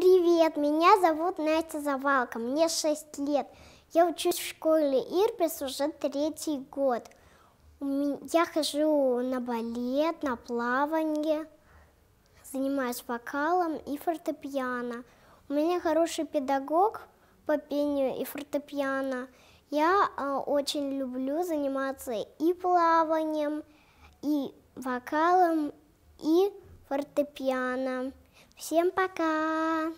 Привет, меня зовут Настя Завалка, мне 6 лет. Я учусь в школе Ирбис уже третий год. Я хожу на балет, на плавание, занимаюсь вокалом и фортепиано. У меня хороший педагог по пению и фортепиано. Я э, очень люблю заниматься и плаванием, и вокалом, и фортепиано. Всем пока!